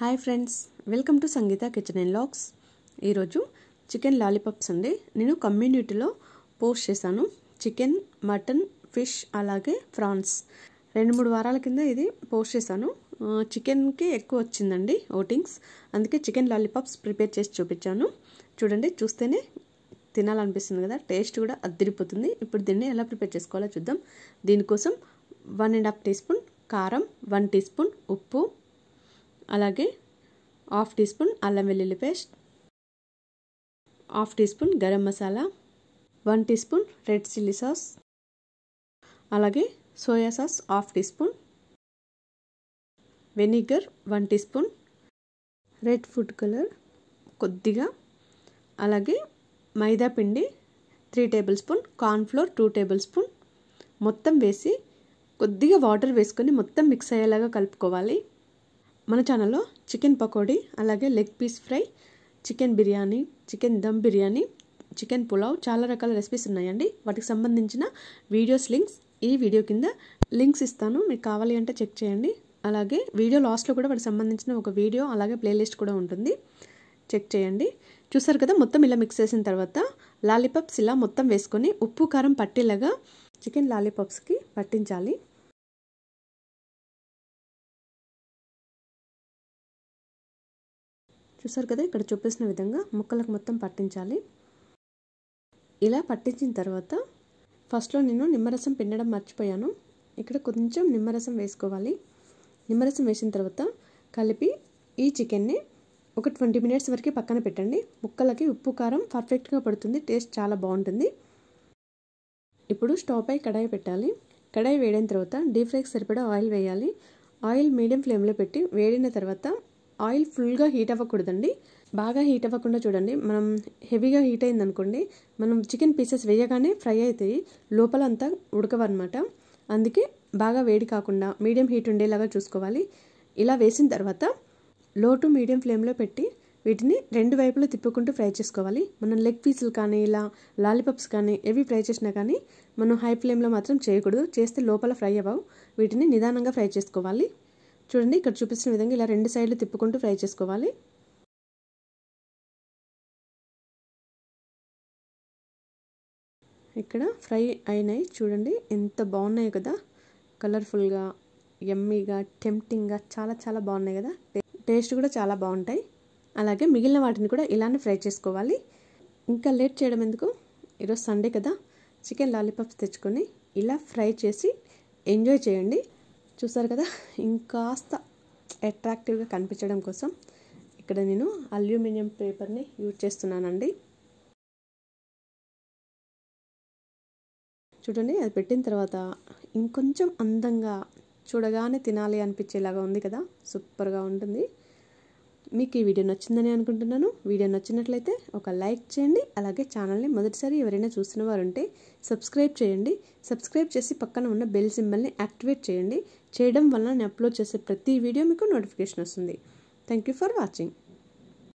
hi friends welcome to Sangeetha kitchen and లాక్స్ ఈరోజు chicken lollipops అండి నేను కమ్యూనిటీలో పోస్ట్ చేశాను చికెన్ మటన్ ఫిష్ అలాగే ఫ్రాన్స్ రెండు మూడు వారాల కింద ఇది పోస్ట్ చేశాను చికెన్కి ఎక్కువ వచ్చిందండి ఓటింగ్స్ అందుకే చికెన్ లాలీపాప్స్ ప్రిపేర్ చేసి చూపించాను చూడండి చూస్తేనే తినాలనిపిస్తుంది కదా టేస్ట్ కూడా అద్దరిపోతుంది ఇప్పుడు దీన్ని ఎలా ప్రిపేర్ చేసుకోవాలో చూద్దాం దీనికోసం one and half teaspoon కారం వన్ టీ స్పూన్ ఉప్పు అలాగే హాఫ్ టీ స్పూన్ అల్లం వెల్లుల్లి paste half teaspoon garam masala one teaspoon red chilli sauce అలాగే soya sauce half teaspoon vinegar one teaspoon red food colour కొద్దిగా అలాగే మైదా పిండి three tablespoon cornflour two tablespoon మొత్తం వేసి కొద్దిగా water వేసుకొని మొత్తం మిక్స్ అయ్యేలాగా కలుపుకోవాలి మన ఛానల్లో చికెన్ పకోడీ అలాగే leg piece fry chicken biryani chicken dum biryani chicken pulao చాలా రకాల రెసిపీస్ ఉన్నాయండి వాటికి సంబంధించిన వీడియోస్ లింక్స్ ఈ వీడియో కింద లింక్స్ ఇస్తాను మీకు కావాలి అంటే చెక్ చేయండి అలాగే వీడియో లాస్ట్లో కూడా వాటికి సంబంధించిన ఒక వీడియో అలాగే ప్లేలిస్ట్ కూడా ఉంటుంది చెక్ చేయండి చూసారు కదా మొత్తం ఇలా మిక్స్ చేసిన తర్వాత లాలీపాప్స్ ఇలా మొత్తం వేసుకొని ఉప్పు కారం పట్టేలాగా చికెన్ లాలీపాప్స్కి పట్టించాలి చూసారు కదా ఇక్కడ చూపిస్తున్న విధంగా ముక్కలకు మొత్తం పట్టించాలి ఇలా పట్టించిన తర్వాత ఫస్ట్లో నేను నిమ్మరసం పిండడం మర్చిపోయాను ఇక్కడ కొంచెం నిమ్మరసం వేసుకోవాలి నిమ్మరసం వేసిన తర్వాత కలిపి ఈ చికెన్ని ఒక ట్వంటీ మినిట్స్ వరకు పక్కన పెట్టండి ముక్కలకి ఉప్పు కారం పర్ఫెక్ట్గా పడుతుంది టేస్ట్ చాలా బాగుంటుంది ఇప్పుడు స్టవ్ పై కడాయి పెట్టాలి కడాయి వేడిన తర్వాత డీప్ ఫ్రైకి సరిపడా ఆయిల్ వేయాలి ఆయిల్ మీడియం ఫ్లేమ్లో పెట్టి వేడిన తర్వాత ఆయిల్ ఫుల్గా హీట్ అవ్వకూడదండి బాగా హీట్ అవ్వకుండా చూడండి మనం హెవీగా హీట్ అయిందనుకోండి మనం చికెన్ పీసెస్ వేయగానే ఫ్రై అవుతాయి లోపలంతా ఉడకవన్నమాట అందుకే బాగా వేడి కాకుండా మీడియం హీట్ ఉండేలాగా చూసుకోవాలి ఇలా వేసిన తర్వాత లో టు మీడియం ఫ్లేమ్లో పెట్టి వీటిని రెండు వైపులా తిప్పుకుంటూ ఫ్రై చేసుకోవాలి మనం లెగ్ పీసులు కానీ ఇలా లాలీపప్స్ కానీ ఏవి ఫ్రై చేసినా కానీ మనం హై ఫ్లేమ్లో మాత్రం చేయకూడదు చేస్తే లోపల ఫ్రై అవ్వవు వీటిని నిదానంగా ఫ్రై చేసుకోవాలి చూడండి ఇక్కడ చూపిస్తున్న విధంగా ఇలా రెండు సైడ్లు తిప్పుకుంటూ ఫ్రై చేసుకోవాలి ఇక్కడ ఫ్రై అయినాయి చూడండి ఎంత బాగున్నాయి కదా కలర్ఫుల్గా ఎమ్మీగా టెంప్టింగ్గా చాలా చాలా బాగున్నాయి కదా టేస్ట్ కూడా చాలా బాగుంటాయి అలాగే మిగిలిన వాటిని కూడా ఇలానే ఫ్రై చేసుకోవాలి ఇంకా లేట్ చేయడం ఎందుకు ఈరోజు సండే కదా చికెన్ లాలీపాప్స్ తెచ్చుకొని ఇలా ఫ్రై చేసి ఎంజాయ్ చేయండి చూసారు కదా ఇంకాస్త అట్రాక్టివ్గా కనిపించడం కోసం ఇక్కడ నేను అల్యూమినియం పేపర్ని యూజ్ చేస్తున్నానండి చూడండి అది పెట్టిన తర్వాత ఇంకొంచెం అందంగా చూడగానే తినాలి అనిపించేలాగా ఉంది కదా సూపర్గా ఉంటుంది మీకు ఈ వీడియో నచ్చిందని అనుకుంటున్నాను వీడియో నచ్చినట్లయితే ఒక లైక్ చేయండి అలాగే ఛానల్ని మొదటిసారి ఎవరైనా చూసిన ఉంటే సబ్స్క్రైబ్ చేయండి సబ్స్క్రైబ్ చేసి పక్కన ఉన్న బెల్ సింబల్ని యాక్టివేట్ చేయండి చేయడం వల్ల నేను అప్లోడ్ చేసే ప్రతి వీడియో మీకు నోటిఫికేషన్ వస్తుంది థ్యాంక్ ఫర్ వాచింగ్